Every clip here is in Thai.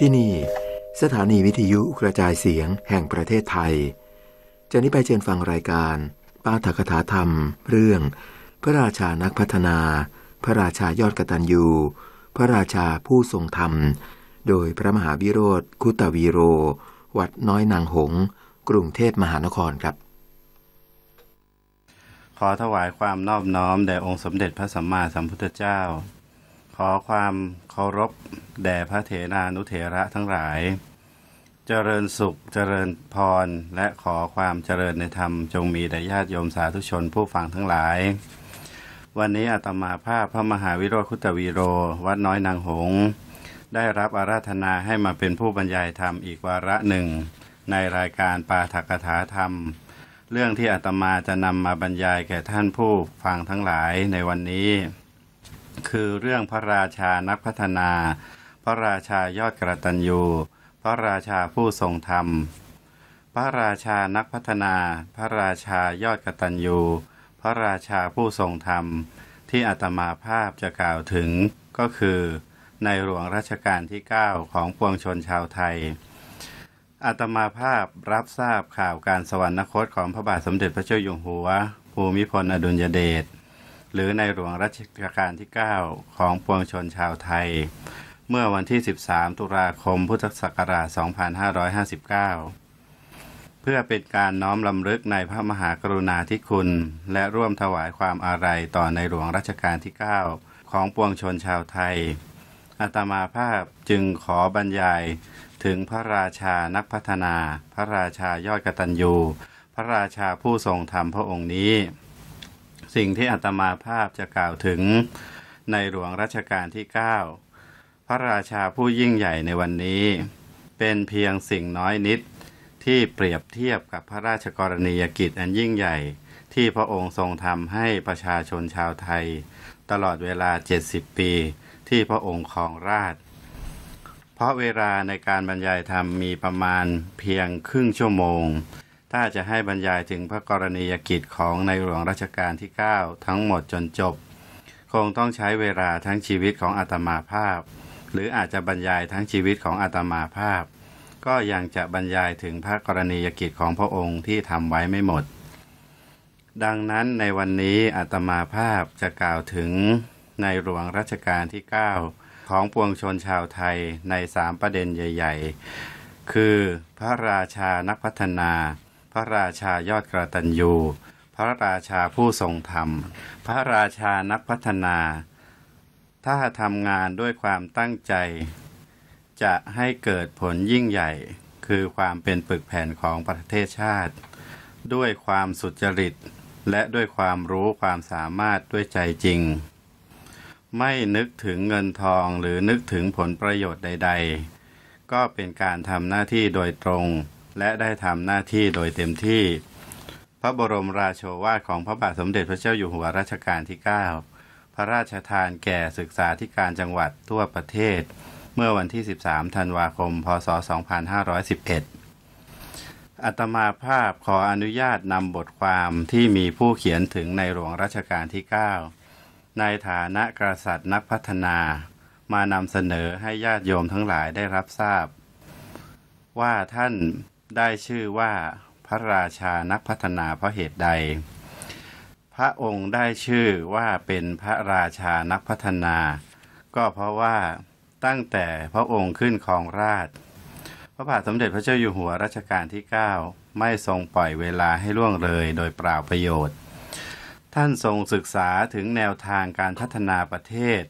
ที่นี่สถานีวิทยุกระจายเสียงแห่งประเทศไทยจะนี้ไปเชิญฟังรายการ ป้าถกถาธรรม เรื่อง พระราชานักพัฒนา พระราชายอดกตัญญูพระราชาผู้ทรงธรรม โดยพระมหาวิโรธคุตวีโร วัดน้อยนางหง กรุงเทพมหานครครับ ขอถวายความนอบน้อมแด่องค์สมเด็จพระสัมมาสัมพุทธเจ้าขอความเคารพแด่พระเถนานุเถระทั้งหลาย เจริญสุขเจริญพรและขอความเจริญในธรรม จงมีแด่ญาติโยมสาธุชนผู้ฟังทั้งหลาย วันนี้ อาตมาภาพพระมหาวิโรคุตวีโรวัดน้อยนางหง ได้รับอาราธนาให้มาเป็นผู้บรรยายธรรมอีกวาระหนึ่ง ในรายการปาถกถาธรรม เรื่องที่อาตมาจะนำมาบรรยายแก่ท่านผู้ฟังทั้งหลายในวันนี้คือเรื่องพระราชานักพัฒนา พระราชายอดกระตันยูพระราชาผู้ทรงธรรม พระราชานักพัฒนา พระราชายอดกระตันยูพระราชาผู้ทรงธรรม ที่อาตมาภาพจะกล่าวถึงก็คือ ในหลวงรัชกาลที่ 9 ของปวงชนชาวไทยอาตมาภาพรับทราบข่าวการสวรรคตของพระบาทสมเด็จพระเจ้าอยู่หัว ภูมิพลอดุลยเดชหรือในหลวงรัชกาลที่ 9 ของปวงชนชาวไทย เมื่อวันที่ 13 ตุลาคม พุทธศักราช 2559 เพื่อเป็นการน้อมลำลึกในพระมหากรุณาธิคุณและร่วมถวายความอาลัยต่อในหลวงรัชกาลที่ 9 ของปวงชนชาวไทยอาตมาภาพจึงขอบรรยายถึงพระราชานักพัฒนา พระราชายอดกตัญญู พระราชาผู้ทรงธรรมพระองค์นี้สิ่งที่อัตมาภาพจะกล่าวถึงในหลวงรัชกาลที่ 9 พระราชาผู้ยิ่งใหญ่ในวันนี้ เป็นเพียงสิ่งน้อยนิดที่เปรียบเทียบกับพระราชกรณียกิจอันยิ่งใหญ่ ที่พระองค์ทรงทำให้ประชาชนชาวไทย ตลอดเวลา 70 ปีที่พระองค์ครองราช เพราะเวลาในการบรรยายธรรมมีประมาณเพียงครึ่งชั่วโมงถ้าจะให้บรรยายถึงพระกรณียกิจของในหลวงรัชกาลที่ 9 ทั้งหมดจนจบ คงต้องใช้เวลาทั้งชีวิตของอาตมาภาพ หรืออาจจะบรรยายทั้งชีวิตของอาตมาภาพ ก็ยังจะบรรยายถึงพระกรณียกิจของพระองค์ที่ทำไว้ไม่หมด ดังนั้นในวันนี้อาตมาภาพจะกล่าวถึงในหลวงรัชกาลที่ 9 ของปวงชนชาวไทยในสามประเด็นใหญ่ ๆ คือพระราชานักพัฒนาพระราชายอดกระตันยู พระราชาผู้ทรงธรรม พระราชานักพัฒนา ถ้าทำงานด้วยความตั้งใจ จะให้เกิดผลยิ่งใหญ่ คือความเป็นปึกแผ่นของประเทศชาติ ด้วยความสุจริต และด้วยความรู้ความสามารถด้วยใจจริง ไม่นึกถึงเงินทองหรือนึกถึงผลประโยชน์ใด ๆ ก็เป็นการทำหน้าที่โดยตรงและได้ทำหน้าที่โดยเต็มที่ พระบรมราโชวาทของพระบาทสมเด็จพระเจ้าอยู่หัวรัชกาลที่ 9 พระราชทานแก่ศึกษาธิการจังหวัดทั่วประเทศ เมื่อวันที่ 13 ธันวาคม พศ 2511 อัตมาภาพขออนุญาตนำบทความที่มีผู้เขียนถึงในหลวงรัชกาลที่ 9 ในฐานะกษัตริย์นักพัฒนา มานำเสนอให้ญาติโยมทั้งหลายได้รับทราบ ว่าท่านได้ชื่อว่าพระราชานักพัฒนาเพราะเหตุใด พระองค์ได้ชื่อว่าเป็นพระราชานักพัฒนา ก็เพราะว่าตั้งแต่พระองค์ขึ้นครองราช พระบาทสมเด็จพระเจ้าอยู่หัวรัชกาลที่ 9 ไม่ทรงปล่อยเวลาให้ล่วงเลยโดยเปล่าประโยชน์ ท่านทรงศึกษาถึงแนวทางการพัฒนาประเทศ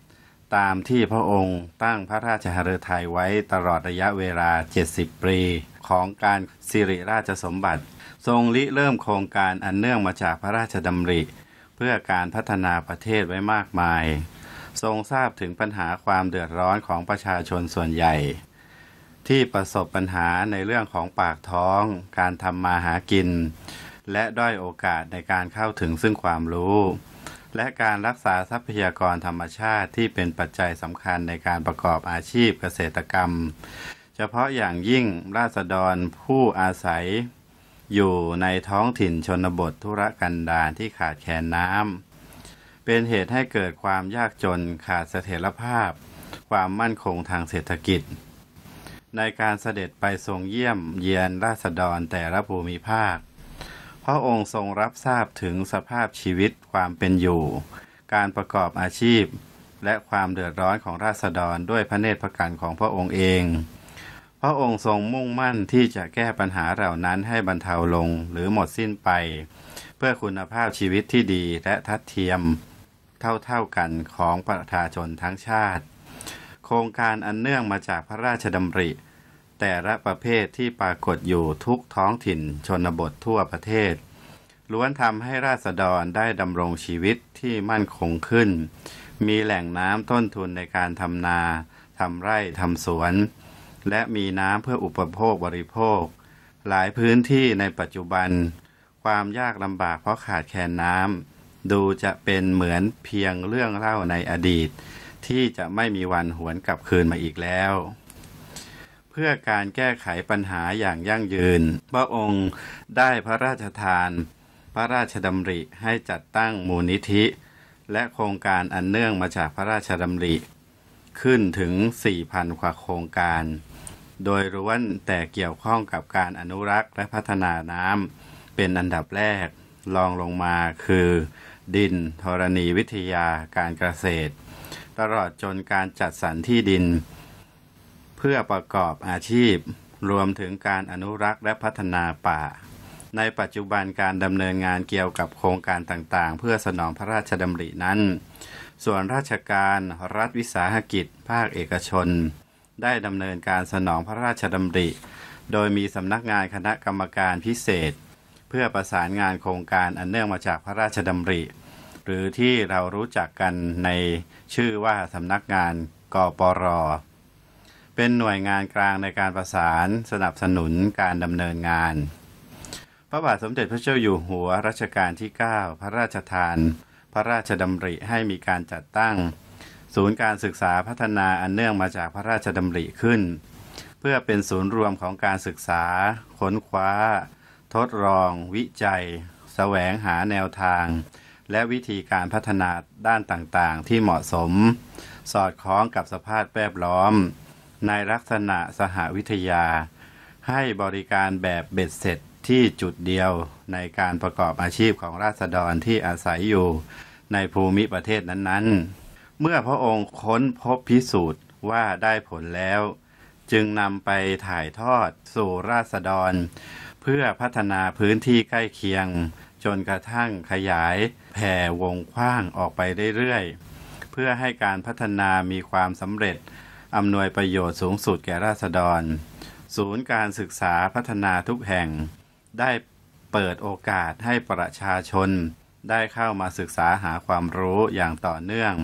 ตามที่พระองค์ตั้งพระราชหฤทัยไว้ตลอดระยะเวลา 70ปีของการสิริราชสมบัติ ทรงริเริ่มโครงการอันเนื่องมาจากพระราชดำริเพื่อการพัฒนาประเทศไว้มากมาย ทรงทราบถึงปัญหาความเดือดร้อนของประชาชนส่วนใหญ่ ที่ประสบปัญหาในเรื่องของปากท้อง การทำมาหากิน และด้อยโอกาสในการเข้าถึงซึ่งความรู้ และการรักษาทรัพยากรธรรมชาติที่เป็นปัจจัยสำคัญในการประกอบอาชีพเกษตรกรรมเฉพาะอย่างยิ่งราษฎรผู้อาศัย อยู่ในท้องถิ่นชนบทธุรกันดารที่ขาดแคลนน้ำ เป็นเหตุให้เกิดความยากจนขาดเสถียรภาพ ความมั่นคงทางเศรษฐกิจ ในการเสด็จไปทรงเยี่ยมเยียนราษฎรแต่ละภูมิภาคพระองค์ทรงรับทราบถึงสภาพชีวิตความเป็นอยู่ การประกอบอาชีพ และความเดือดร้อนของราษฎรด้วยพระเนตรพระกันของพระองค์เองพระองค์ทรงมุ่งมั่นที่จะแก้ปัญหาเหล่านั้นให้บรรเทาลงหรือหมดสิ้นไป เพื่อคุณภาพชีวิตที่ดีและทัดเทียม เท่าๆกันของประชาชนทั้งชาติ โครงการอันเนื่องมาจากพระราชดำริ แต่ละประเภทที่ปรากฏอยู่ทุกท้องถิ่นชนบททั่วประเทศ ล้วนทำให้ราษฎรได้ดำรงชีวิตที่มั่นคงขึ้น มีแหล่งน้ำต้นทุนในการทำนาทำไร่ทำสวนและมีน้ำเพื่ออุปโภคบริโภค หลายพื้นที่ในปัจจุบัน ความยากลำบากเพราะขาดแคลนน้ำดูจะเป็นเหมือนเพียงเรื่องเล่าในอดีต ที่จะไม่มีวันหวนกลับคืนมาอีกแล้ว เพื่อการแก้ไขปัญหาอย่างยั่งยืน พระองค์ได้พระราชทาน พระราชดำริให้จัดตั้งมูลนิธิ และโครงการอันเนื่องมาจากพระราชดำริขึ้นถึง4,000กว่าโครงการโดยรู้ว่าแต่เกี่ยวข้องกับการอนุรักษ์และพัฒนาน้ำเป็นอันดับแรกรองลงมาคือ ดิน ธรณีวิทยาการเกษตร ตลอดจนการจัดสรรที่ดิน เพื่อประกอบอาชีพ รวมถึงการอนุรักษ์และพัฒนาป่า ในปัจจุบันการดำเนินงานเกี่ยวกับโครงการต่างๆ เพื่อสนองพระราชดำรินั้น ส่วนราชการรัฐวิสาหกิจภาคเอกชนได้ดำเนินการสนองพระราชดำริ โดยมีสำนักงานคณะกรรมการพิเศษ เพื่อประสานงานโครงการอันเนื่องมาจากพระราชดำริ หรือที่เรารู้จักกันในชื่อว่าสำนักงานกปรเป็นหน่วยงานกลางในการประสานสนับสนุนการดำเนินงานพระบาทสมเด็จพระเจ้าอยู่หัวรัชกาลที่ 9 พระราชทาน พระราชดำริให้มีการจัดตั้งศูนย์การศึกษาพัฒนาอันเนื่องมาจากพระราชดำริขึ้น เพื่อเป็นศูนย์รวมของการศึกษา ค้นคว้า ทดลอง วิจัยสแสวงหาแนวทาง และวิธีการพัฒนาด้านต่างๆที่เหมาะสม สอดคล้องกับสภาพแวดล้อม ในลักษณะสหวิทยา ให้บริการแบบเบ็ดเสร็จที่จุดเดียวในการประกอบอาชีพของราษฎรที่อาศัยอยู่ในภูมิประเทศนั้นๆเมื่อพระองค์ค้นพบพิสูจน์ว่าได้ผลแล้ว จึงนำไปถ่ายทอดสู่ราษฎร เพื่อพัฒนาพื้นที่ใกล้เคียงจนกระทั่งขยาย แผ่วงกว้างออกไปเรื่อยๆ เพื่อให้การพัฒนามีความสำเร็จอำนวยประโยชน์สูงสุดแก่ราษฎร ศูนย์การศึกษาพัฒนาทุกแห่ง ได้เปิดโอกาสให้ประชาชนได้เข้ามาศึกษาหาความรู้อย่างต่อเนื่อง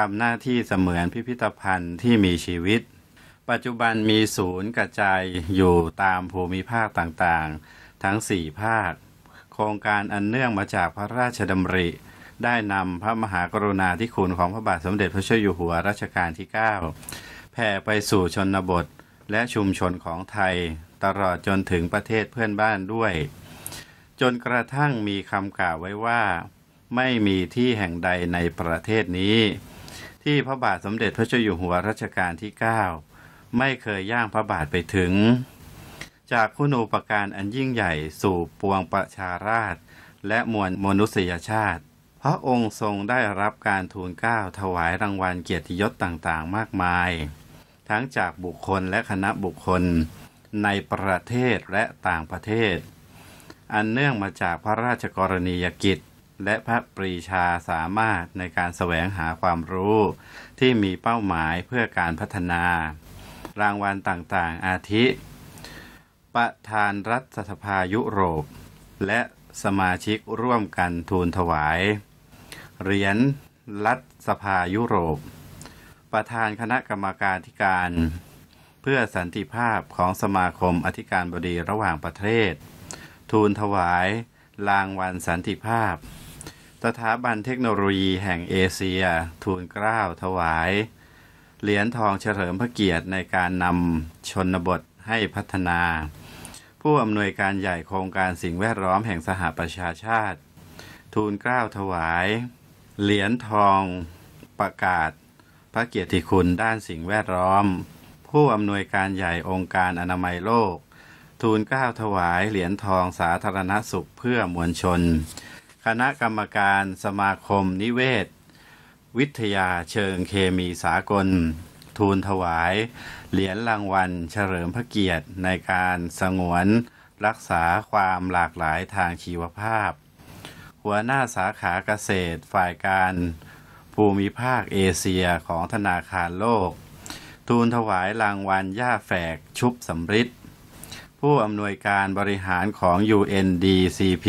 ทำหน้าที่เสมือนพิพิธภัณฑ์ที่มีชีวิต ปัจจุบันมีศูนย์กระจายอยู่ตามภูมิภาคต่าง ๆ ทั้ง 4 ภาค โครงการอันเนื่องมาจากพระราชดำริ ได้นำพระมหากรุณาธิคุณของพระบาทสมเด็จพระเจ้าอยู่หัวรัชกาลที่ 9 แผ่ไปสู่ชนบทและชุมชนของไทยตลอดจนถึงประเทศเพื่อนบ้านด้วย จนกระทั่งมีคำกล่าวไว้ว่า ไม่มีที่แห่งใดในประเทศนี้ที่พระบาทสมเด็จพระเจ้าอยู่หัวรัชกาลที่ 9 ไม่เคยย่างพระบาทไปถึง จากคุณูปการอันยิ่งใหญ่สู่ปวงประชาราชและมวลมนุษยชาติ พระองค์ทรงได้รับการทูลเกล้าถวายรางวัลเกียรติยศต่างๆมากมาย ทั้งจากบุคคลและคณะบุคคลในประเทศและต่างประเทศ อันเนื่องมาจากพระราชกรณียกิจและพระปรีชาสามารถในการแสวงหาความรู้ที่มีเป้าหมายเพื่อการพัฒนา รางวัลต่างๆ อาทิ ประธานรัฐสภายุโรป และสมาชิกร่วมกันทูลถวาย เหรียญรัฐสภายุโรป ประธานคณะกรรมการธิการ เพื่อสันติภาพของสมาคมอธิการบดีระหว่างประเทศ ทูลถวาย รางวัลสันติภาพสถาบันเทคโนโลยีแห่งเอเชีย ทูลเกล้าถวายเหรียญทองเฉลิมพระเกียรติในการนำชนบทให้พัฒนา ผู้อำนวยการใหญ่โครงการสิ่งแวดล้อมแห่งสหประชาชาติ ทูลเกล้าถวาย เหรียญทองประกาศพระเกียรติคุณด้านสิ่งแวดล้อม ผู้อำนวยการใหญ่องค์การอนามัยโลก ทูลเกล้าถวาย เหรียญทองสาธารณสุขเพื่อมวลชนคณะกรรมการสมาคมนิเวศวิทยาเชิงเคมีสากล ทูลถวายเหรียญรางวัลเฉลิมพระเกียรติในการสงวนรักษาความหลากหลายทางชีวภาพ หัวหน้าสาขาเกษตร ฝ่ายการภูมิภาคเอเชียของธนาคารโลก ทูลถวายรางวัลย่าแฝกชุบสำริดผู้อำนวยการบริหารของ UNDCP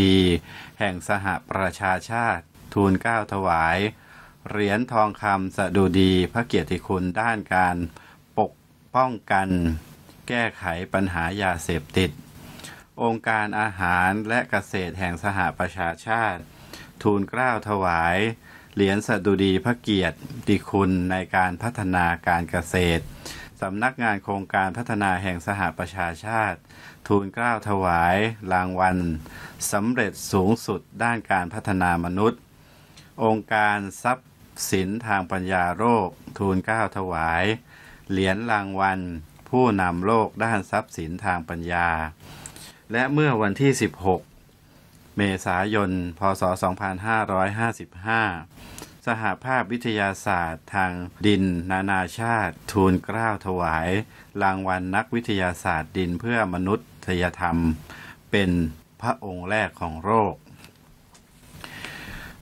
แห่งสหประชาชาติ ทูลเก้าถวายเหรียญทองคำสดุดีพระเกียรติคุณด้านการปกป้องกัน แก้ไขปัญหายาเสพติด องค์การอาหารและเกษตรแห่งสหประชาชาติ ทูลเกล้าถวายเหรียญสดุดีพระเกียรติคุณในการพัฒนาการเกษตรสำนักงานโครงการพัฒนาแห่งสหประชาชาติ ทูลเกล้าถวาย รางวัลสำเร็จสูงสุดด้านการพัฒนามนุษย์ องค์การทรัพย์สินทางปัญญาโลกทูลเกล้าถวาย เหรียญรางวัล ผู้นำโลกด้านทรัพย์สินทางปัญญา และเมื่อวันที่ 16 เมษายนพศ2555สหภาพวิทยาศาสตร์ทางดินนานาชาติ ทูลกล้าถวาย รางวัลนักวิทยาศาสตร์ดินเพื่อมนุษยธรรม เป็นพระองค์แรกของโลก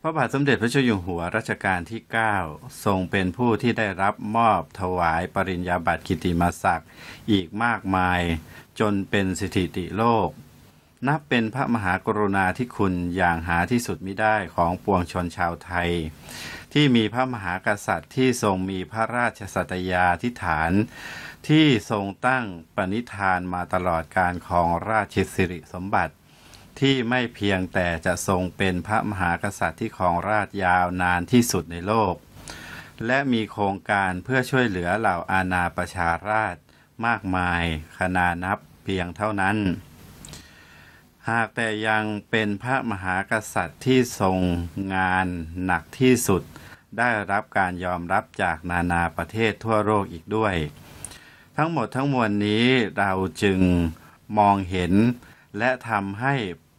พระบาทสมเด็จพระเจ้าอยู่หัวรัชกาลที่ 9 ทรงเป็นผู้ที่ได้รับมอบถวายปริญญาบัตรกิติมศักดิ์อีกมากมายจนเป็นสถิติโลกนับเป็นพระมหากรุณาธิคุณอย่างหาที่สุดไม่ได้ของปวงชนชาวไทย ที่มีพระมหากษัตริย์ที่ทรงมีพระราชสัตยาธิฐาน ที่ทรงตั้งปณิธานมาตลอดการของราชสิริสมบัติ ที่ไม่เพียงแต่จะทรงเป็นพระมหากษัตริย์ที่ของราชยาวนานที่สุดในโลก และมีโครงการเพื่อช่วยเหลือเหล่าอาณาประชาราชมากมายขนานับเพียงเท่านั้นหากแต่ยังเป็นพระมหากษัตริย์ที่ทรงงานหนักที่สุด ได้รับการยอมรับจากนานาประเทศทั่วโลกอีกด้วย ทั้งหมดทั้งมวลนี้เราจึงมองเห็นและทำให้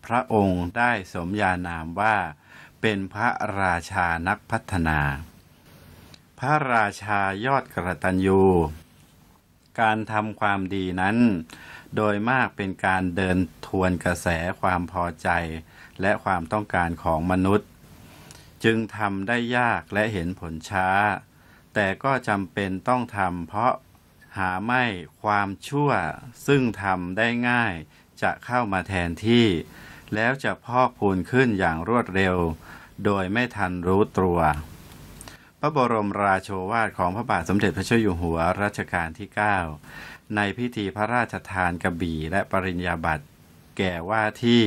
พระองค์ได้สมญานามว่าเป็นพระราชานักพัฒนา พระราชายอดกระตัญยูการทำความดีนั้นโดยมากเป็นการเดินทวนกระแสความพอใจและความต้องการของมนุษย์ จึงทำได้ยากและเห็นผลช้า แต่ก็จำเป็นต้องทำเพราะหาไม่ความชั่วซึ่งทำได้ง่ายจะเข้ามาแทนที่ แล้วจะพอกพูนขึ้นอย่างรวดเร็ว โดยไม่ทันรู้ตัว พระบรมราโชวาทของพระบาทสมเด็จพระเจ้าอยู่หัวรัชกาลที่ 9ในพิธีพระราชทานกระบี่และปริญญาบัตรแก่ว่าที่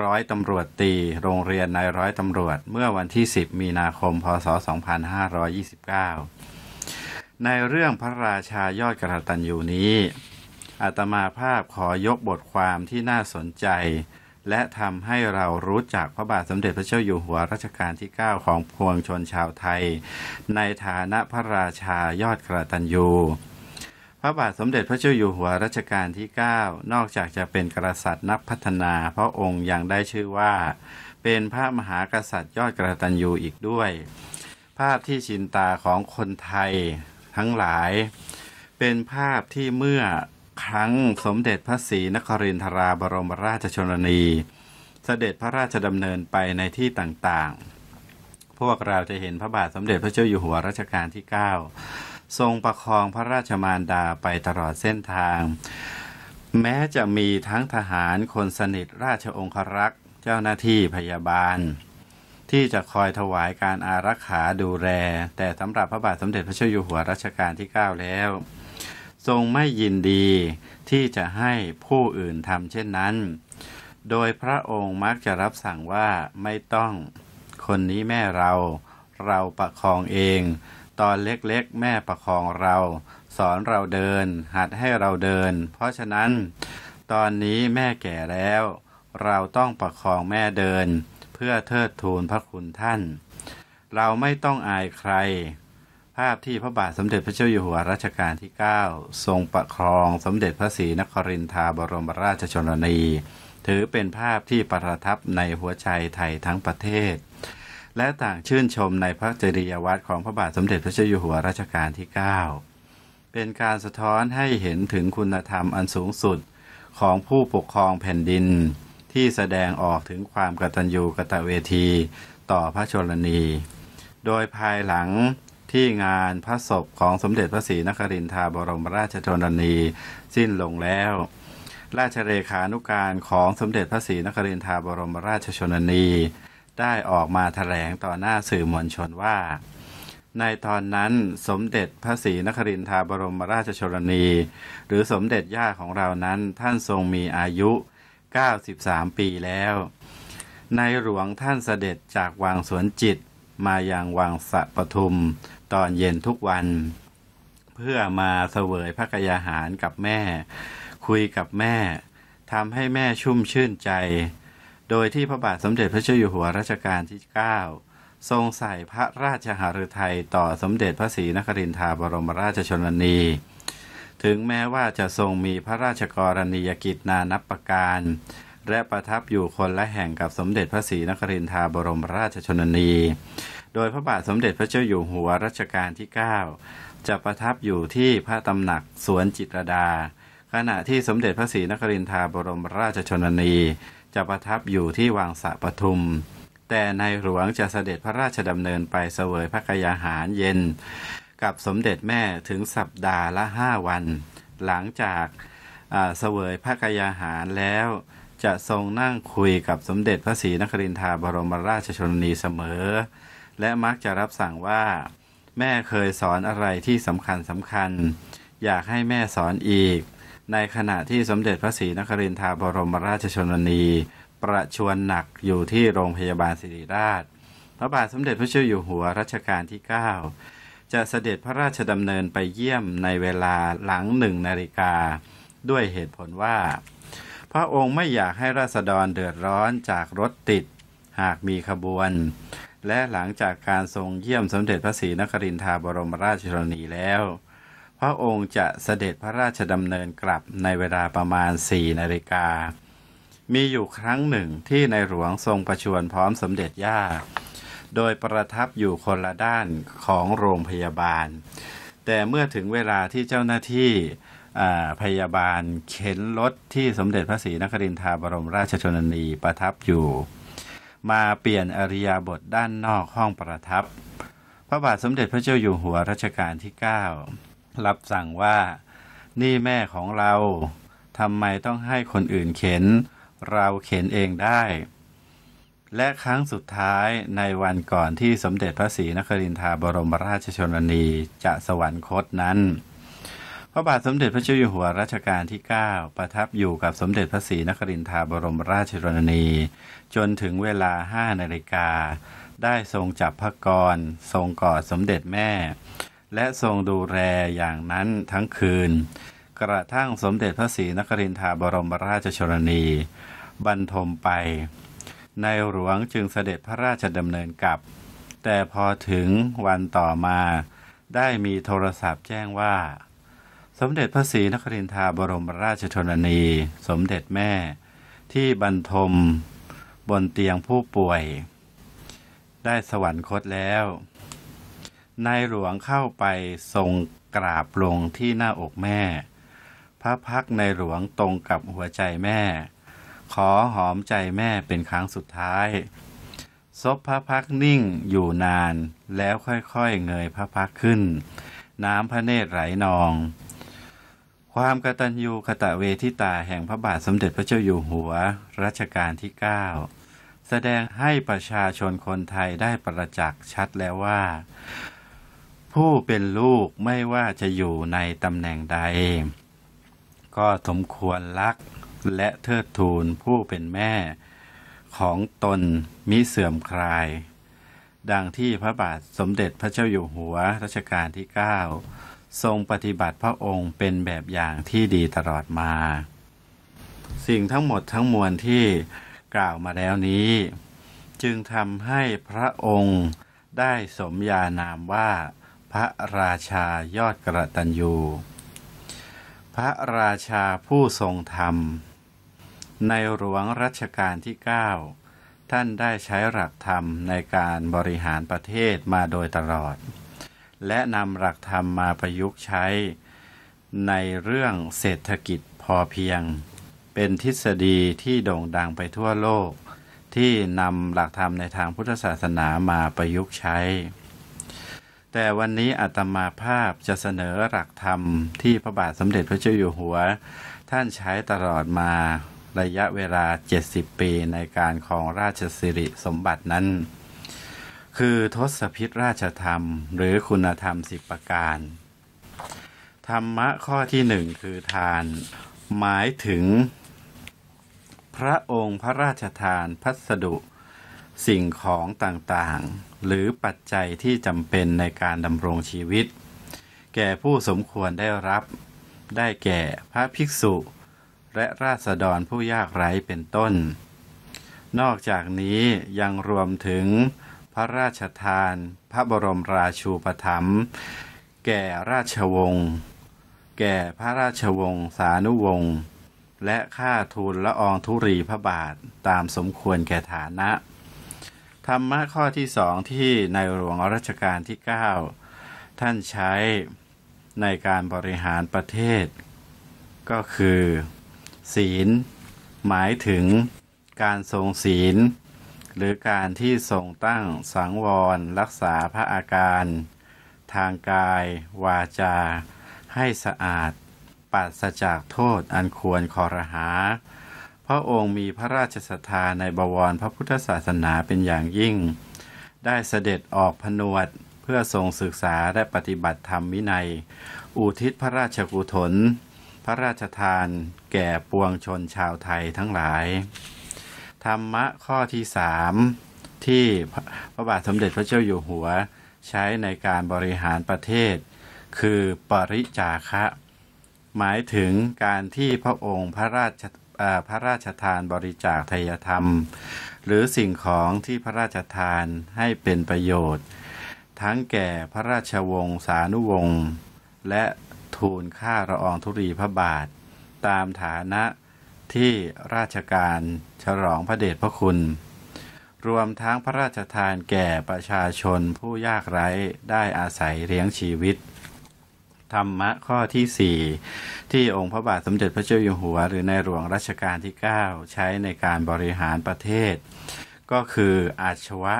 ร้อยตำรวจตี โรงเรียนนายร้อยตำรวจเมื่อวันที่ 10 มีนาคมพศ 2529 ในเรื่องพระราชายอดกระตันอยู่นี้อาตมาภาพขอยกบทความที่น่าสนใจ และทำให้เรารู้จักพระบาทสมเด็จพระเจ้าอยู่หัวรัชกาลที่ 9 ของพวงชนชาวไทย ในฐานะพระราชายอดกระตันยูพระบาทสมเด็จพระเจ้า อยู่หัวรัชกาลที่ 9 นอกจากจะเป็นกษัตริย์นักพัฒนา พระองค์ยังได้ชื่อว่าเป็นพระมหากษัตริย์ยอดกระตันยูอีกด้วย ภาพที่ชินตาของคนไทย ทั้งหลายเป็นภาพที่เมื่อครั้งสมเด็จพระศรีนครินทราบรมราชชนนีเสด็จพระราชดำเนินไปในที่ต่างๆ พวกเราจะเห็นพระบาทสมเด็จพระเจ้าอยู่หัวรัชกาลที่ 9ทรงประคองพระราชมารดาไปตลอดเส้นทาง แม้จะมีทั้งทหารคนสนิทราชองครักษ์เจ้าหน้าที่พยาบาล ที่จะคอยถวายการอารักขาดูแล แต่สำหรับพระบาทสมเด็จพระเจ้าอยู่หัวรัชกาลที่9แล้วทรงไม่ยินดีที่จะให้ผู้อื่นทำเช่นนั้น โดยพระองค์มักจะรับสั่งว่าไม่ต้องคนนี้แม่เราเราประคองเองตอนเล็กๆ แม่ประคองเรา สอนเราเดินหัดให้เราเดิน เพราะฉะนั้น ตอนนี้แม่แก่แล้ว เราต้องประคองแม่เดิน เพื่อเทิดทูนพระคุณท่าน เราไม่ต้องอายใคร ภาพที่พระบาทสมเด็จพระเจ้าอยู่หัวรัชกาลที่ 9 ทรงประครองสมเด็จพระศรีนครินทราบรมราชชนนี ถือเป็นภาพที่ประทับในหัวใจไทยทั้งประเทศและต่างชื่นชมในพระจริยวัตรของพระบาทสมเด็จพระเจ้าอยู่หัวรัชกาลที่ 9 เป็นการสะท้อนให้เห็นถึงคุณธรรมอันสูงสุดของผู้ปกครองแผ่นดินที่แสดงออกถึงความกตัญญูกตเวที ต่อพระชนนี โดยภายหลังที่งานพระศพของสมเด็จพระศรีนครินทราบรมราชชนนีสิ้นลงแล้ว ราชเลขานุการของสมเด็จพระศรีนครินทราบรมราชชนนีได้ออกมาถแถลงต่อหน้าสื่อมวลชนว่า ในตอนนั้นสมเด็จพระศรีนครินทราบรมราชชนนี หรือสมเด็จย่าของเรานั้นท่านทรงมีอายุ 93 ปีแล้ว ในหลวงท่านเสด็จจากวังสวนจิตมายังวังสะปทุมตอนเย็นทุกวัน เพื่อมาเสวยพระกยาหารกับแม่ คุยกับแม่ทำให้แม่ชุ่มชื่นใจโดยที่พระบาทสมเด็จพระเจ้าอยู่หัวรัชกาลที่ 9 ทรงใส่พระราชหฤทัยต่อสมเด็จพระศรีนครินทราบรมราชชนนี ถึงแม้ว่าจะทรงมีพระราชกรณียกิจนานับประการ และประทับอยู่คนละแห่งกับสมเด็จพระศรีนครินทราบรมราชชนนี โดยพระบาทสมเด็จพระเจ้าอยู่หัวรัชกาลที่ 9 จะประทับอยู่ที่พระตำหนักสวนจิตรดา ขณะที่สมเด็จพระศรีนครินทราบรมราชชนนีจะประทับอยู่ที่วังสะปทุม แต่ในหลวงจะเสด็จพระราชดำเนินไปเสวยพระกยาหารเย็น กับสมเด็จแม่ถึงสัปดาห์ละห้าวัน หลังจากเสวยพระกยาหารแล้ว จะทรงนั่งคุยกับสมเด็จพระศรีนครินทราบรมราชชนนีเสมอ และมักจะรับสั่งว่าแม่เคยสอนอะไรที่สำคัญสำคัญ อยากให้แม่สอนอีกในขณะที่สมเด็จพระศรีนครินทราบรมราชชนนี ประชวนหนักอยู่ที่โรงพยาบาลศิริราชพระบาทสมเด็จพระเจ้าอยู่หัวรัชกาลที่ 9 จะเสด็จพระราชดำเนินไปเยี่ยมในเวลาหลังหนึ่งนาฬิกา ด้วยเหตุผลว่า พระองค์ไม่อยากให้ราษฎรเดือดร้อนจากรถติด หากมีขบวน และหลังจากการทรงเยี่ยมสมเด็จพระศรีนครินทราบรมราชชนนีแล้วพระองค์จะเสด็จพระราชดำเนินกลับในเวลาประมาณสี่นาฬิกา มีอยู่ครั้งหนึ่งที่ในหลวงทรงประชวรพร้อมสมเด็จย่า โดยประทับอยู่คนละด้านของโรงพยาบาล แต่เมื่อถึงเวลาที่เจ้าหน้าที่พยาบาลเข็นรถที่สมเด็จพระศรีนครินทราบรมราชชนนีประทับอยู่ มาเปลี่ยนอริยาบทด้านนอกห้องประทับ พระบาทสมเด็จพระเจ้าอยู่หัวรัชกาลที่ 9รับสั่งว่านี่แม่ของเราทำไมต้องให้คนอื่นเข็น เราเข็นเองได้ และครั้งสุดท้ายในวันก่อนที่สมเด็จพระศรีนครินทราบรมราชชนนีจะสวรรคตนั้น พระบาทสมเด็จพระเจ้าอยู่หัวรัชกาลที่ 9 ประทับอยู่กับสมเด็จพระศรีนครินทราบรมราชชนนี จนถึงเวลาห้านาฬิกาได้ทรงจับพระกร ทรงกอดสมเด็จแม่และทรงดูแลอย่างนั้นทั้งคืน กระทั่งสมเด็จพระศรีนครินทราบรมราชชนนีบรรทมไป ในหลวงจึงเสด็จพระราชดำเนินกลับ แต่พอถึงวันต่อมาได้มีโทรศัพท์แจ้งว่า สมเด็จพระศรีนครินทราบรมราชชนนี สมเด็จแม่ ที่บรรทม บนเตียงผู้ป่วย ได้สวรรคตแล้วนายหลวงเข้าไปทรงกราบลงที่หน้าอกแม่ พระพักในหลวงตรงกับหัวใจแม่ ขอหอมใจแม่เป็นครั้งสุดท้ายซบพระพักนิ่งอยู่นานแล้วค่อยๆเงยพระพักขึ้น น้ำพระเนตรไหลนอง ความกตัญญูกตะเวทิตาแห่งพระบาทสมเด็จพระเจ้าอยู่หัวรัชกาลที่9แสดงให้ประชาชนคนไทยได้ประจักษ์ชัดแล้วว่าผู้เป็นลูกไม่ว่าจะอยู่ในตำแหน่งใด ก็สมควรรักและเทิดทูนผู้เป็นแม่ ของตนมิเสื่อมคลาย ดังที่พระบาท สมเด็จพระเจ้าอยู่หัวรัชกาลที่ 9 ทรงปฏิบัติพระองค์เป็นแบบอย่างที่ดีตลอดมา สิ่งทั้งหมดทั้งมวลที่กล่าวมาแล้วนี้ จึงทำให้พระองค์ได้สมญานามว่าพระราชายอดกระตันยูพระราชาผู้ทรงธรรม ในหลวงรัชกาลที่ 9 ท่านได้ใช้หลักธรรมในการบริหารประเทศมาโดยตลอด และนำหลักธรรมมาประยุกต์ใช้ ในเรื่องเศรษฐกิจพอเพียง เป็นทฤษฎีที่โด่งดังไปทั่วโลก ที่นำหลักธรรมในทางพุทธศาสนามาประยุกต์ใช้แต่วันนี้อาตมาภาพจะเสนอหลักธรรมที่พระบาทสมเด็จพระเจ้าอยู่หัวท่านใช้ตลอดมาระยะเวลา 70 ปีในการครองราชสิริสมบัตินั้น คือทศพิษราชธรรมหรือคุณธรรมสิบประการ ธรรมะข้อที่หนึ่งคือทานหมายถึง พระองค์พระราชทานพัสดุสิ่งของต่างๆหรือปัจจัยที่จำเป็นในการดำรงชีวิต แก่ผู้สมควรได้รับ ได้แก่พระภิกษุ และราษฎรผู้ยากไร้เป็นต้น นอกจากนี้ยังรวมถึงพระราชทาน พระบรมราชูปถัมภ์แก่ราชวงศ์แก่พระราชวงศ์สานุวงศ์และค่าทูลละอองธุรีพระบาทตามสมควรแก่ฐานะธรรมะข้อที่สองที่ในหลวงรัชกาลที่ 9 ท่านใช้ในการบริหารประเทศ ก็คือ ศีล หมายถึงการทรงศีล หรือการที่ทรงตั้งสังวรรักษาพระอาการ ทางกายวาจาให้สะอาดปัสจากโทษอันควรคอรหาพระองค์มีพระราชศรัทธาในบวรพระพุทธศาสนาเป็นอย่างยิ่ง ได้เสด็จออกพนวดเพื่อทรงศึกษาและปฏิบัติธรรมวินัย อุทิศพระราชกุศลพระราชทานแก่ปวงชนชาวไทยทั้งหลาย ธรรมะข้อที่สามที่พระบาทสมเด็จพระเจ้าอยู่หัวใช้ในการบริหารประเทศ คือปริจาคะ หมายถึงการที่พระองค์พระราชพระราชทานบริจาคทยธรรม หรือสิ่งของที่พระราชทานให้เป็นประโยชน์ ทั้งแก่พระราชวงศ์สานุวงศ์และทูลค่าระอองธุรีพระบาท ตามฐานะที่ราชการฉลองพระเดชพระคุณ รวมทั้งพระราชทานแก่ประชาชนผู้ยากไร้ได้อาศัยเลี้ยงชีวิตธรรมะ ข้อที่ 4 ที่องค์พระบาทสมเด็จพระเจ้า อยู่หัว หรือในหลวงรัชกาลที่ 9 ใช้ในการบริหารประเทศ ก็คืออาชวะ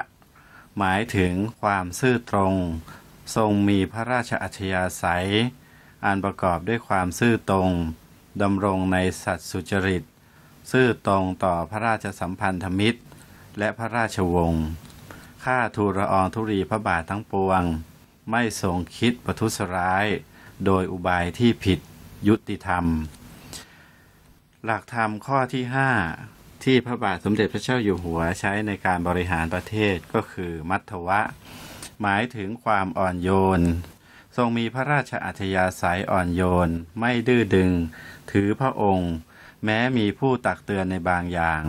หมายถึงความซื่อตรง ทรงมีพระราชอัจยาศัยอันประกอบด้วยความซื่อ ตรงดำรงในสัตว์ สุจริต ซื่อตรงต่อพระราชสัมพันธมิตรและพระราชวงศ์ข้าทูลละอองธุรีพระบาททั้งปวง ไม่ทรงคิดประทุษร้ายโดยอุบายที่ผิดยุติธรรม หลักธรรมข้อที่ห้าที่พระบาทสมเด็จพระเจ้าอยู่หัวใช้ในการบริหารประเทศก็คือมัทวะ หมายถึงความอ่อนโยน ทรงมีพระราชอัธยาศัยอ่อนโยน ไม่ดื้อดึง ถือพระองค์ แม้มีผู้ตักเตือนในบางอย่าง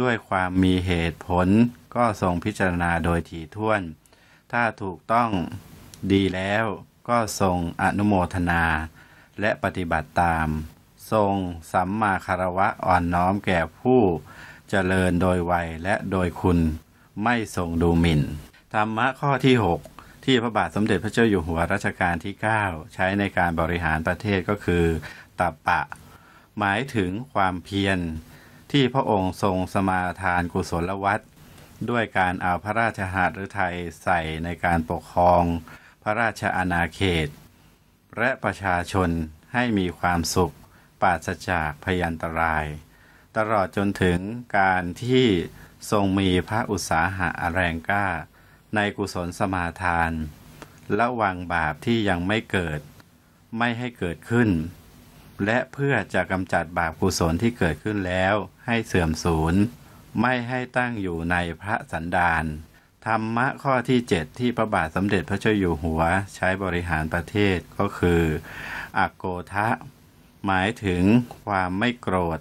ด้วยความมีเหตุผลก็ทรงพิจารณาโดยถี่ถ้วน ถ้าถูกต้องดีแล้วก็ทรงอนุโมทนาและปฏิบัติตาม ทรงสัมมาคารวะอ่อนน้อมแก่ผู้เจริญโดยวัยและโดยคุณไม่ทรงดูหมิ่นธรรมะข้อที่ 6 ที่พระบาทสมเด็จพระเจ้าอยู่หัวรัชกาลที่ 9 ใช้ในการบริหารประเทศก็คือตับปะ หมายถึงความเพียรที่พระองค์ทรงสมาทานกุศลวัตด้วยการเอาพระราชหฤทัยใส่ในการปกครองระราชอาณาเขต และประชาชนให้มีความสุขปราศจากพยันตราย ตลอดจนถึงการที่ทรงมีพระอุตสาหะแรงกล้า ในกุศลสมาทาน ระวังบาปที่ยังไม่เกิด ไม่ให้เกิดขึ้น และเพื่อจะกำจัดบาปกุศลที่เกิดขึ้นแล้วให้เสื่อมสูญไม่ให้ตั้งอยู่ในพระสันดานธรรมะข้อที่ 7 ที่พระบาทสมเด็จพระเจ้าอยู่หัวใช้บริหารประเทศก็คืออกโกทะหมายถึงความไม่โกรธ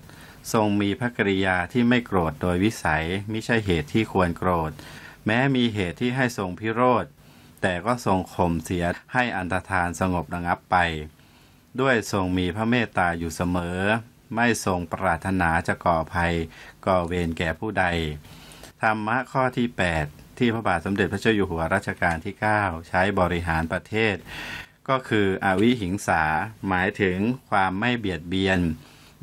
ทรงมีพระกริยาที่ไม่โกรธโดยวิสัยไม่ใช่เหตุที่ควรโกรธ แม้มีเหตุที่ให้ทรงพิโรธแต่ก็ทรงข่มเสียให้อันตรธานสงบระงับไป ด้วยทรงมีพระเมตตาอยู่เสมอ ไม่ทรงปรารถนาจะก่อภัยก่อเวรแก่ผู้ใดธรรมะข้อที่8ที่พระบาทสมเด็จพระเจ้าอยู่หัวรัชกาลที่ 9 ใช้บริหารประเทศ ก็คืออวิหิงสาหมายถึงความไม่เบียดเบียน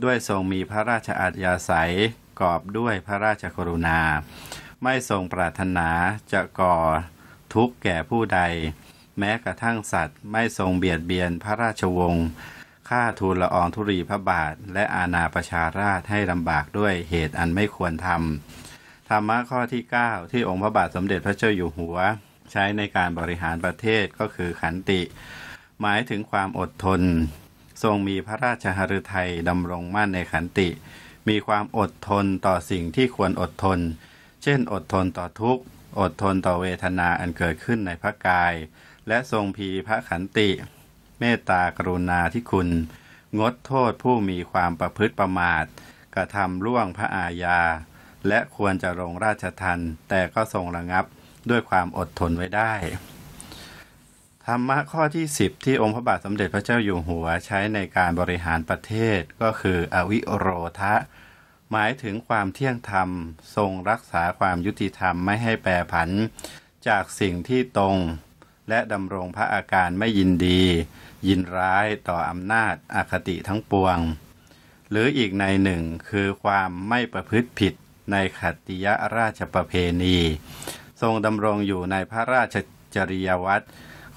ด้วยทรงมีพระราชอาทยาศัยกอบด้วยพระราชกรุณา ไม่ทรงปรารถนาจะก่อทุกข์แก่ผู้ใด แม้กระทั่งสัตว์ไม่ทรงเบียดเบียนพระราชวงศ์ฆ่าทูลละอองธุรีพระบาทและอาณาประชาราชให้ลำบากด้วยเหตุอันไม่ควรทำธรรมะข้อที่9ที่องค์พระบาทสมเด็จพระเจ้าอยู่หัว ใช้ในการบริหารประเทศก็คือขันติ หมายถึงความอดทน ทรงมีพระราชหฤทัยดำรงมั่นในขันติ มีความอดทนต่อสิ่งที่ควรอดทน เช่นอดทนต่อทุกข์ อดทนต่อเวทนาอันเกิดขึ้นในพระกาย และทรงพีพระขันติ เมตตากรุณาที่คุณ งดโทษผู้มีความประพฤติประมาท กระทำล่วงพระอาญาและควรจะลงราชทันแต่ก็ทรงระงับด้วยความอดทนไว้ได้ ธรรมะข้อที่ 10 ที่องค์พระบาทสมเด็จพระเจ้าอยู่หัวใช้ในการบริหารประเทศ ก็คืออวิโรทะหมายถึงความเที่ยงธรรมทรงรักษาความยุติธรรมไม่ให้แปรผัน จากสิ่งที่ตรง และดำรงพระอาการไม่ยินดี ยินร้ายต่ออำนาจอคติทั้งปวง หรืออีกในหนึ่งคือความไม่ประพฤติผิดในขัตติยราชประเพณี ทรงดำรงอยู่ในพระราชจริยวัตร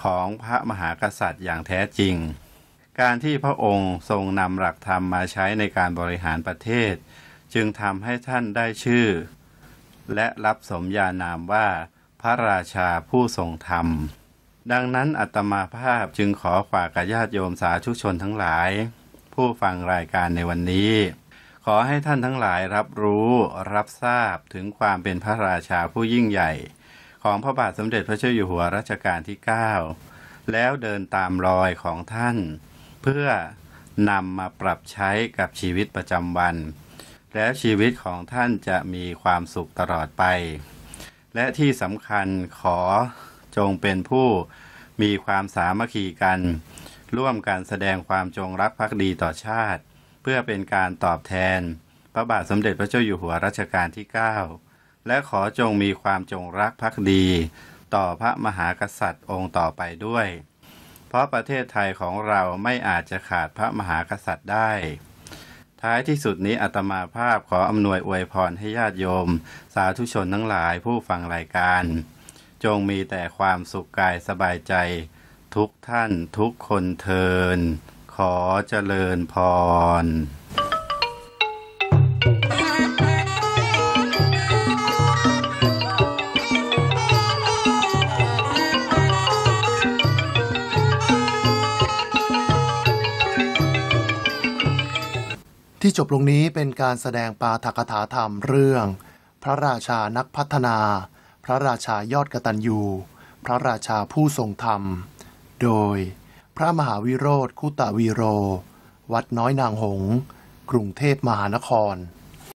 ของพระมหากษัตริย์อย่างแท้จริง การที่พระองค์ทรงนำหลักธรรมมาใช้ในการบริหารประเทศ จึงทำให้ท่านได้ชื่อ และรับสมญานามว่าพระราชาผู้ทรงธรรม ดังนั้นอัตมาภาพจึงขอฝากกับญาติโยมสาธุชนทั้งหลาย ผู้ฟังรายการในวันนี้ขอให้ท่านทั้งหลายรับรู้รับทราบถึงความเป็นพระราชาผู้ยิ่งใหญ่ ของพระบาทสมเด็จพระเจ้าอยู่หัวรัชกาลที่ 9 แล้วเดินตามรอยของท่าน เพื่อนำมาปรับใช้กับชีวิตประจำวัน และชีวิตของท่านจะมีความสุขตลอดไป และที่สำคัญขอจงเป็นผู้มีความสามัคคีกัน ร่วมกันแสดงความจงรักภักดีต่อชาติพื่อเป็นการตอบแทน พระบาทสมเด็จพระเจ้าอยู่หัวรัชกาลที่ 9 และขอจงมีความจงรักภักดี ต่อพระมหากษัตริย์องค์ต่อไปด้วย เพราะประเทศไทยของเราไม่อาจจะขาดพระมหากษัตริย์ได้ ท้ายที่สุดนี้อาตมาภาพขออำนวยอวยพรให้ญาติโยม สาธุชนทั้งหลายผู้ฟังรายการ จงมีแต่ความสุขกายสบายใจ ทุกท่าน ทุกคนเทินขอเจริญพร ที่จบลงนี้เป็นการแสดงปาฐกถาธรรมเรื่อง พระราชานักพัฒนา พระราชายอดกตัญญูพระราชาผู้ทรงธรรม โดยพระมหาวิโรธคุตาวีโร วัดน้อยนางหง กรุงเทพมหานคร